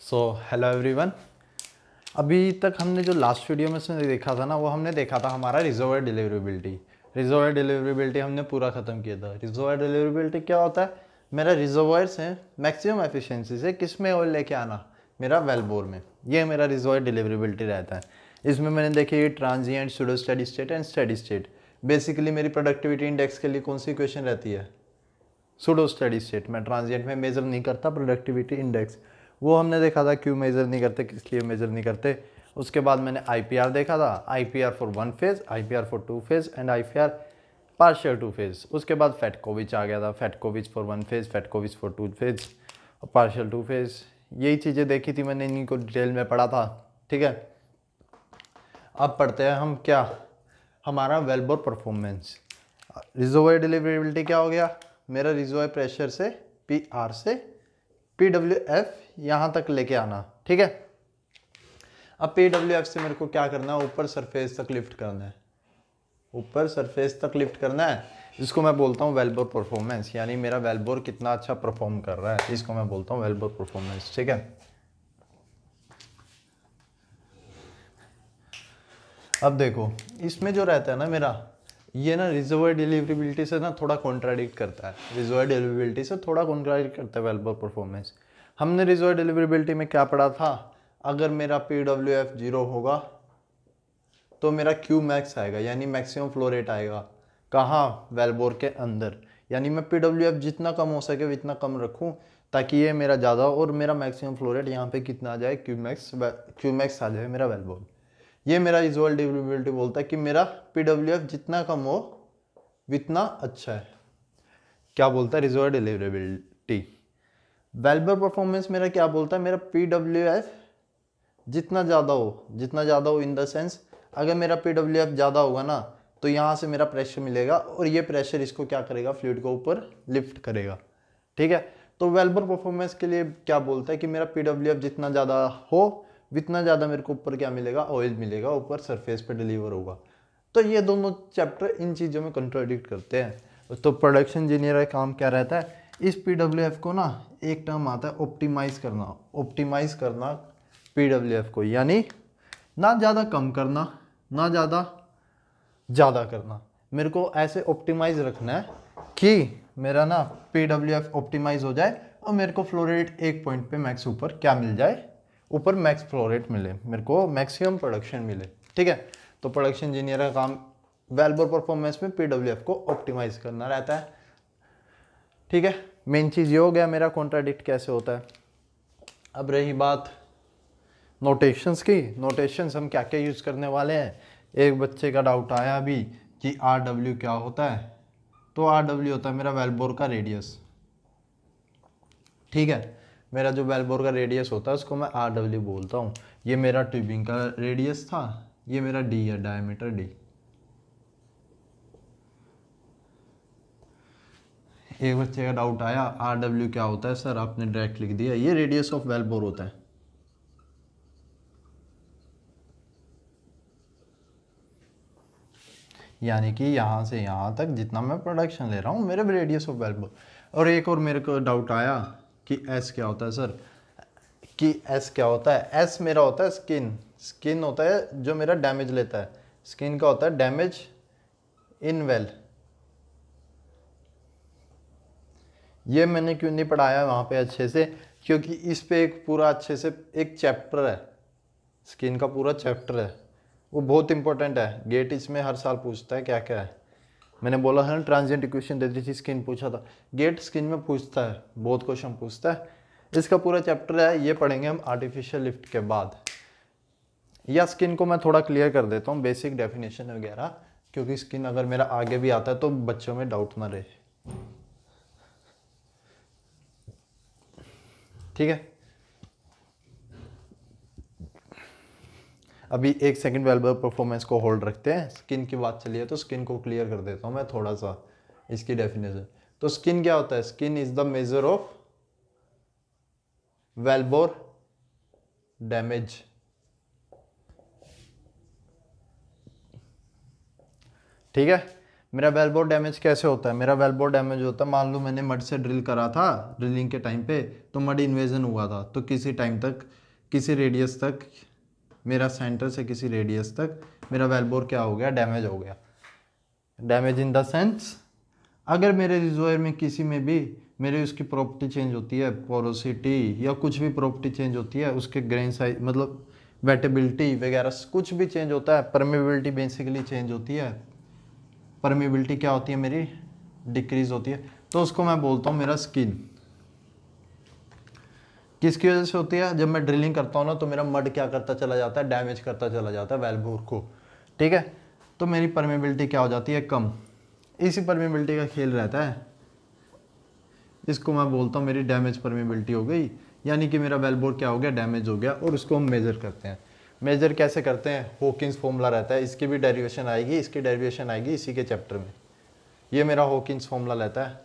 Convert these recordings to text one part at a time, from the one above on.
So hello everyone अभी तक हमने जो लास्ट वीडियो में इसमें देखा था ना वो हमने देखा था हमारा रिजर्वर डिलीवरेबिलिटी रिजर्वर डिलीवरेबिलिटी हमने पूरा ख़त्म किया था रिजर्वर डिलीवरेबिलिटी क्या होता है मेरा रिजर्वर है मैक्सिमम एफिशिएंसी से किस में ऑयल लेके आना मेरा वेलबोर में ये मेरा रिजर्वर डिलीवरेबिलिटी रहता है इसमें मैंने देखी ये transient pseudo steady state and steady state basically मेरी प्रोडक्टिविटी इंडेक्स के लिए कौन सी क्वेश्चन रहती है सुडो स्टडी स्टेट में ट्रांजिएंट में मेज़र नहीं करता प्रोडक्टिविटी इंडेक्स वो हमने देखा था क्यों मेज़र नहीं करते किस लिए मेज़र नहीं करते उसके बाद मैंने आई देखा था I P R for one phase I P R for two phase and I P R partial two phase उसके बाद फैट कोविच आ गया था Fetkovich for one phase Fetkovich for two phase और partial two phase यही चीज़ें देखी थी मैंने इन्हीं को डिटेल में पढ़ा था ठीक है अब पढ़ते हैं हम क्या हमारा वेलबोर परफॉर्मेंस रिजोवर डिलीवरेबिलिटी क्या हो गया मेरा रिजोए प्रेशर से पी आर से पी डब्ल्यू एफ यहाँ तक लेके आना ठीक है अब पी डब्ल्यू एफ से मेरे को क्या करना है ऊपर सरफेस तक लिफ्ट करना है ऊपर सरफेस तक लिफ्ट करना है इसको मैं बोलता हूँ वेलबोर परफॉर्मेंस यानी मेरा वेलबोर कितना अच्छा परफॉर्म कर रहा है इसको मैं बोलता हूँ वेलबोर परफॉर्मेंस ठीक है अब देखो इसमें जो रहता है ना मेरा ये ना रिजर्वर डिलीवरेबिलिटी से ना थोड़ा कॉन्ट्राडिक्ट करता है रिजर्वर डिलीवरेबिलिटी से थोड़ा कॉन्ट्राडिक्ट करता है वेल्बर परफॉर्मेंस हमने रिजर्वर डिलीवरेबिलिटी में क्या पढ़ा था अगर मेरा पी डब्ल्यू एफ जीरो होगा तो मेरा क्यू मैक्स आएगा यानी मैक्सिमम फ्लो रेट आएगा कहाँ वेलबोर के अंदर यानी मैं पी डब्ल्यू एफ जितना कम हो सके उतना कम रखूँ ताकि ये मेरा ज़्यादा और मेरा मैक्सिमम फ्लो रेट यहाँ पे कितना आ जाए क्यू मैक्स क्यू मैक्स आ जाए मेरा वेलबोर ये मेरा इजोल डिविजिबिलिटी बोलता है कि मेरा पी जितना कम हो उतना अच्छा है क्या बोलता है रिजोल डिलीवरेबिलिटी वेल्बर परफॉर्मेंस मेरा क्या बोलता है मेरा पी जितना ज़्यादा हो जितना ज़्यादा हो इन द सेंस अगर मेरा पी ज़्यादा होगा ना तो यहाँ से मेरा प्रेशर मिलेगा और ये प्रेशर इसको क्या करेगा फ्लूड को ऊपर लिफ्ट करेगा ठीक है तो वेल्बर परफॉर्मेंस के लिए क्या बोलता है कि मेरा पी जितना ज़्यादा हो जितना ज़्यादा मेरे को ऊपर क्या मिलेगा ऑयल मिलेगा ऊपर सरफेस पे डिलीवर होगा तो ये दोनों चैप्टर इन चीज़ों में कंट्रोडिक्ट करते हैं तो प्रोडक्शन इंजीनियर का काम क्या रहता है इस पी को ना एक टर्म आता है ऑप्टिमाइज़ करना ऑप्टिमाइज़ करना पी को यानी ना ज़्यादा कम करना ना ज़्यादा ज़्यादा करना मेरे को ऐसे ऑप्टिमाइज़ रखना है कि मेरा ना पी ऑप्टिमाइज़ हो जाए और मेरे को फ्लोरेट एक पॉइंट पे मैक्स ऊपर क्या मिल जाए ऊपर मैक्स फ्लोरेट मिले मेरे को मैक्सिमम प्रोडक्शन मिले ठीक है तो प्रोडक्शन इंजीनियर का काम वेलबोर परफॉर्मेंस में पी को ऑप्टिमाइज करना रहता है ठीक है मेन चीज़ ये हो गया मेरा कॉन्ट्राडिक्ट कैसे होता है अब रही बात नोटेशंस की नोटेशंस हम क्या क्या यूज़ करने वाले हैं एक बच्चे का डाउट आया अभी कि आर डब्ल्यू क्या होता है तो आर डब्ल्यू होता है मेरा वेलबोर का रेडियस ठीक है मेरा जो वेलबोर का रेडियस होता है उसको मैं आर डब्ल्यू बोलता हूँ ये मेरा ट्यूबिंग का रेडियस था ये मेरा डी है डायमीटर डी एक बच्चे का डाउट आया आर डब्ल्यू क्या होता है सर आपने डायरेक्ट लिख दिया ये रेडियस ऑफ वेलबोर होता है यानी कि यहाँ से यहाँ तक जितना मैं प्रोडक्शन ले रहा हूँ मेरे रेडियस ऑफ वेलबोर और एक और मेरे को डाउट आया कि एस क्या होता है सर कि एस क्या होता है एस मेरा होता है स्किन स्किन होता है जो मेरा डैमेज लेता है स्किन का होता है डैमेज इन वेल ये मैंने क्यों नहीं पढ़ाया वहाँ पे अच्छे से क्योंकि इस पे एक पूरा अच्छे से एक चैप्टर है स्किन का पूरा चैप्टर है वो बहुत इंपॉर्टेंट है गेट इसमें हर साल पूछता है क्या क्या है मैंने बोला है ना ट्रांजेंट इक्वेशन दी थी स्किन पूछा था गेट स्किन में पूछता है बहुत क्वेश्चन पूछता है इसका पूरा चैप्टर है ये पढ़ेंगे हम आर्टिफिशियल लिफ्ट के बाद या स्किन को मैं थोड़ा क्लियर कर देता हूँ बेसिक डेफिनेशन वगैरह क्योंकि स्किन अगर मेरा आगे भी आता है तो बच्चों में डाउट ना रहे ठीक है अभी एक सेकंड वेल्बर परफॉर्मेंस को होल्ड रखते हैं स्किन की बात चलिए तो स्किन को क्लियर कर देता हूँ मैं थोड़ा सा इसकी डेफिनेशन तो स्किन क्या होता है skin is the measure of wellbore damage ठीक है मेरा वेलबोर डैमेज कैसे होता है मेरा वेलबोर डैमेज होता है मान लो मैंने मड से ड्रिल करा था ड्रिलिंग के टाइम पे तो मड इन्वेजन हुआ था तो किसी टाइम तक किसी रेडियस तक मेरा सेंटर से किसी रेडियस तक मेरा वेलबोर क्या हो गया डैमेज हो गया डैमेज इन द सेंस अगर मेरे रिजोयर में किसी में भी मेरे उसकी प्रॉपर्टी चेंज होती है पोरोसिटी या कुछ भी प्रॉपर्टी चेंज होती है उसके ग्रेन साइज मतलब वेटेबिलिटी वगैरह कुछ भी चेंज होता है परमेबिलिटी बेसिकली चेंज होती है परमेबिलिटी क्या होती है मेरी डिक्रीज होती है तो उसको मैं बोलता हूँ मेरा स्किन किसकी वजह से होती है जब मैं ड्रिलिंग करता हूँ ना तो मेरा मड क्या करता चला जाता है डैमेज करता चला जाता है वेलबोर को ठीक है तो मेरी परमेबिलिटी क्या हो जाती है कम इसी परमेबिलिटी का खेल रहता है इसको मैं बोलता हूँ मेरी डैमेज परमेबिलिटी हो गई यानी कि मेरा वेलबोर क्या हो गया डैमेज हो गया और उसको हम मेज़र करते हैं मेजर कैसे करते हैं होकिंस फॉर्मूला रहता है इसकी भी डेरिवेशन आएगी इसकी डेरिवेशन आएगी इसी के चैप्टर में ये मेरा होकिंस फॉर्मूला रहता है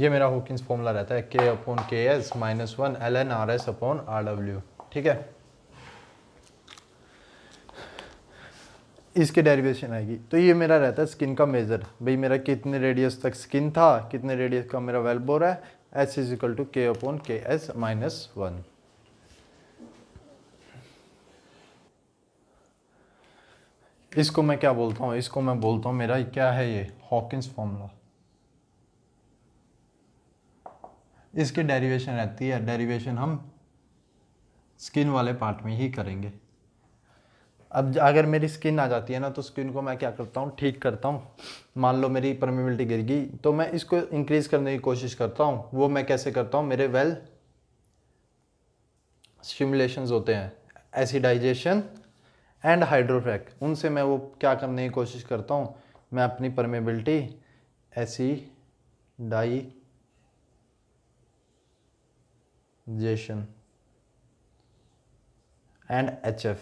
ये मेरा होकिंस फॉर्मूला रहता है K upon K S minus one L N R S upon R W ठीक है इसके डेरिवेशन आएगी तो ये मेरा रहता है स्किन का मेज़र भाई मेरा कितने रेडियस तक स्किन था कितने रेडियस का मेरा वेलबोर है S is equal to K upon K S minus one इसको मैं क्या बोलता हूँ इसको मैं बोलता हूँ मेरा क्या है ये हॉकिंस फॉर्मूला इसकी डेरिवेशन रहती है डेरिवेशन हम स्किन वाले पार्ट में ही करेंगे अब अगर मेरी स्किन आ जाती है ना तो स्किन को मैं क्या करता हूँ ठीक करता हूँ मान लो मेरी परमेबिलिटी गिर गई तो मैं इसको इंक्रीज़ करने की कोशिश करता हूँ वो मैं कैसे करता हूँ मेरे वेल स्टिमुलेशन होते हैं एसिडाइजेशन एंड हाइड्रोफ्रैक उनसे मैं वो क्या करने की कोशिश करता हूँ मैं अपनी परमेबिलिटी डाई जेशन एंड एच एफ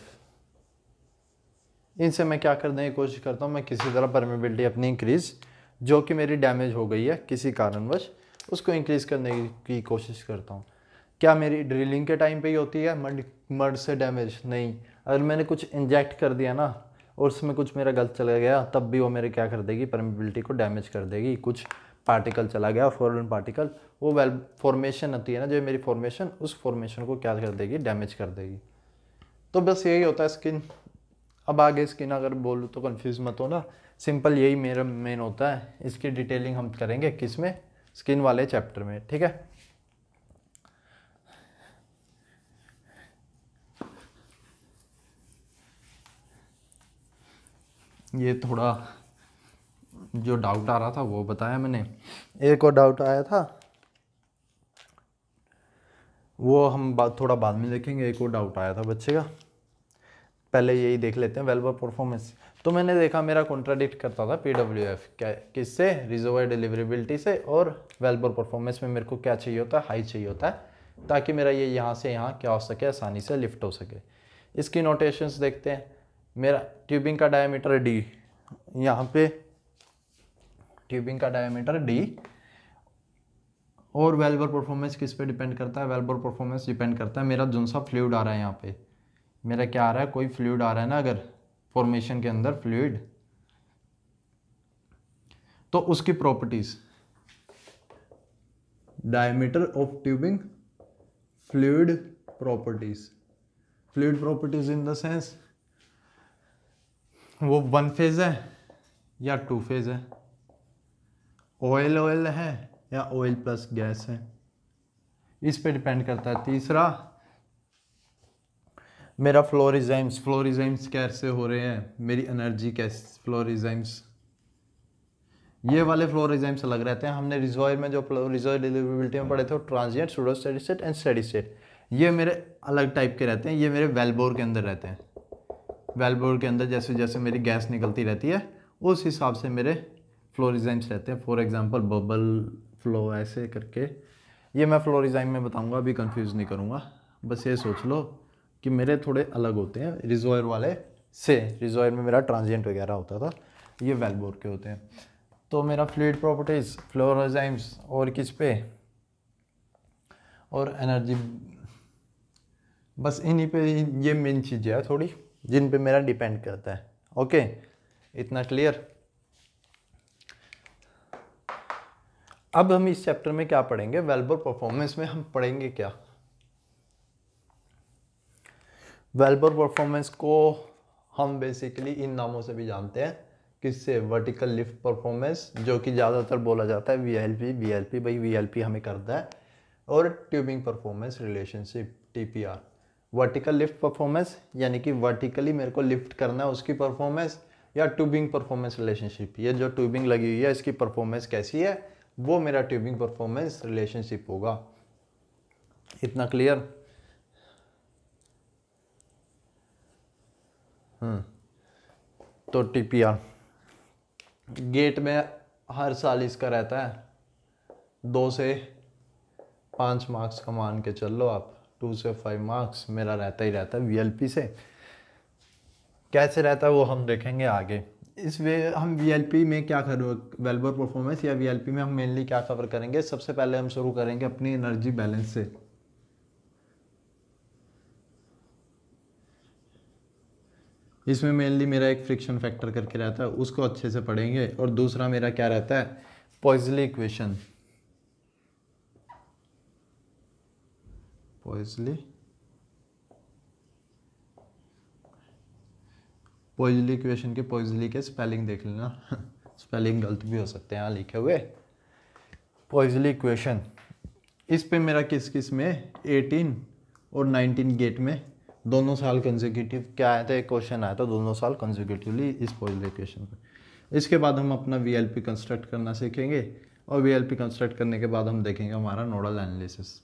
इनसे मैं क्या करने की कोशिश करता हूँ मैं किसी तरह परमेबिलिटी अपनी इंक्रीज़ जो कि मेरी डैमेज हो गई है किसी कारणवश उसको इंक्रीज़ करने की कोशिश करता हूँ क्या मेरी ड्रिलिंग के टाइम पे ही होती है मड मड से डैमेज नहीं अगर मैंने कुछ इंजेक्ट कर दिया ना और उसमें कुछ मेरा गलत चला गया तब भी वो मेरे क्या कर देगी परमेबिलिटी को डैमेज कर देगी कुछ पार्टिकल चला गया फॉरन पार्टिकल वो वेल फॉर्मेशन होती है ना जो मेरी फॉर्मेशन उस फॉर्मेशन को क्या कर देगी डैमेज कर देगी तो बस यही होता है स्किन अब आगे स्किन अगर बोलूँ तो कन्फ्यूज़ मत होना सिंपल यही मेरा मेन होता है इसकी डिटेलिंग हम करेंगे किस में स्किन वाले चैप्टर में ठीक है ये थोड़ा जो डाउट आ रहा था वो बताया मैंने एक और डाउट आया था वो हम बात थोड़ा बाद में देखेंगे एक और डाउट आया था बच्चे का पहले यही देख लेते हैं वेल्वर परफॉर्मेंस तो मैंने देखा मेरा कॉन्ट्राडिक्ट करता था पी डब्ल्यू एफ क्या किससे रिजर्व डिलीवरेबिलिटी से और वेलबर परफॉर्मेंस में मेरे को क्या चाहिए होता है हाई चाहिए होता है ताकि मेरा ये यहाँ से यहाँ क्या हो सके आसानी से लिफ्ट हो सके इसकी नोटेशंस देखते हैं मेरा ट्यूबिंग का डायमीटर डी यहाँ पे ट्यूबिंग का डायमीटर डी और वेल्बर परफॉर्मेंस किस पे डिपेंड करता है वेल्बर परफॉर्मेंस डिपेंड करता है मेरा जो सा फ्लूड आ रहा है यहाँ पे मेरा क्या आ रहा है कोई फ्लूड आ रहा है ना अगर फॉर्मेशन के अंदर फ्लूड तो उसकी properties diameter of tubing fluid properties fluid properties in the sense वो वन फेज है या टू फेज है ऑयल ऑयल है या ऑयल प्लस गैस है इस पे डिपेंड करता है तीसरा मेरा फ्लोरिजाइम्स फ्लोरिजाइम्स कैसे हो रहे हैं मेरी एनर्जी कैसे फ्लोरिजाइम्स ये वाले फ्लोरिजाइम्स अलग रहते हैं हमने रिजॉयर में जो रिजॉयर डिलीवरेबिलिटी में पढ़े थे transient pseudo steady state and steady state ये मेरे अलग टाइप के रहते हैं ये मेरे वेलबोर के अंदर रहते हैं वेलबोर के अंदर जैसे जैसे मेरी गैस निकलती रहती है उस हिसाब से मेरे फ्लोरिजाइम्स रहते हैं फॉर एग्जांपल बबल फ्लो ऐसे करके ये मैं फ्लोरिजाइम में बताऊंगा अभी कंफ्यूज नहीं करूँगा बस ये सोच लो कि मेरे थोड़े अलग होते हैं रिजोयर वाले से रिजोयर में मेरा ट्रांजेंट वगैरह होता था ये वेलबोर के होते हैं तो मेरा फ्लूड प्रॉपर्टीज़ फ्लोरोजाइम्स और किस पे और एनर्जी बस इन्हीं पे ये मेन चीज़ें हैं थोड़ी जिन पे मेरा डिपेंड करता है ओके इतना क्लियर अब हम इस चैप्टर में क्या पढ़ेंगे वेल्बर परफॉर्मेंस में हम पढ़ेंगे क्या वेल्बर परफॉर्मेंस को हम बेसिकली इन नामों से भी जानते हैं किससे वर्टिकल लिफ्ट परफॉर्मेंस जो कि ज़्यादातर बोला जाता है V L P V L P भाई वी एल पी हमें करता है और tubing performance relationship TPR vertical lift performance यानी कि वर्टिकली मेरे को लिफ्ट करना है उसकी परफॉर्मेंस या ट्यूबिंग परफॉर्मेंस रिलेशनशिप ये जो ट्यूबिंग लगी हुई है इसकी परफॉर्मेंस कैसी है वो मेरा ट्यूबिंग परफॉर्मेंस रिलेशनशिप होगा इतना क्लियर हम्म। तो टीपीआर गेट में हर साल इसका रहता है दो से पाँच मार्क्स का मान के चल लो आप टू से फाइव मार्क्स मेरा रहता ही रहता है वीएलपी से कैसे रहता है वो हम देखेंगे आगे इस वे हम वी में क्या कर वेलबर परफॉर्मेंस या वी में हम मेनली क्या कवर करेंगे सबसे पहले हम शुरू करेंगे अपनी एनर्जी बैलेंस से इसमें मेनली मेरा एक फ्रिक्शन फैक्टर करके रहता है उसको अच्छे से पढ़ेंगे और दूसरा मेरा क्या रहता है पॉइजली इक्वेशन पॉइजली पॉइजली इक्वेशन के पॉइजली के स्पेलिंग देख लेना स्पेलिंग गलत भी हो सकते हैं यहाँ लिखे हुए पॉइजली इक्वेशन इस पे मेरा किस किस में 18 और 19 गेट में दोनों साल कंजिक्यूटिव क्या आया था एक क्वेश्चन आया था दोनों साल कंजिक्यूटिवली इस पॉइजली इक्वेशन पर इसके बाद हम अपना वी कंस्ट्रक्ट करना सीखेंगे और वी कंस्ट्रक्ट करने के बाद हम देखेंगे हमारा नोडल एनालिसिस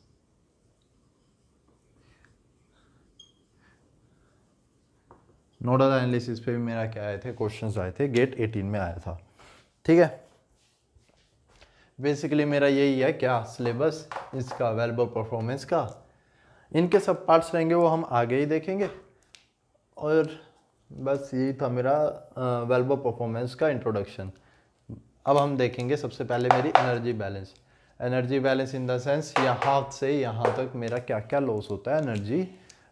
नोडल एनालिसिस पे भी मेरा क्या आए थे क्वेश्चन आए थे गेट एटीन में आया था ठीक है बेसिकली मेरा यही है क्या सिलेबस इसका अवेलेबल परफॉर्मेंस का इनके सब पार्ट्स रहेंगे वो हम आगे ही देखेंगे और बस यही था मेरा वेल्बो परफॉर्मेंस का इंट्रोडक्शन अब हम देखेंगे सबसे पहले मेरी energy balance energy balance in the sense यहाँ से यहाँ तक मेरा क्या क्या लॉस होता है एनर्जी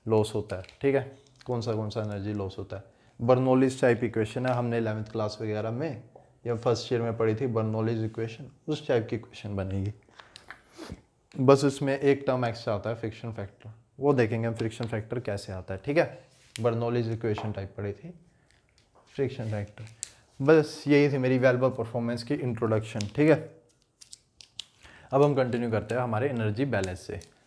लॉस होता है ठीक है कौन सा कौन सा एनर्जी लॉस होता है बर्नोलिस टाइप इक्वेशन है हमने इलेवंथ क्लास वगैरह में या फर्स्ट ईयर में पढ़ी थी बर्नोलिस इक्वेशन उस टाइप की इक्वेशन बनेगी बस उसमें एक टर्म एक्स्ट्रा आता है फ्रिक्शन फैक्टर वो देखेंगे हम फ्रिक्शन फैक्टर कैसे आता है ठीक है बर्नोलिस इक्वेशन टाइप पढ़ी थी फ्रिक्शन फैक्टर बस यही थी मेरी वेल्बर परफॉर्मेंस की इंट्रोडक्शन ठीक है अब हम कंटिन्यू करते हैं हमारे एनर्जी बैलेंस से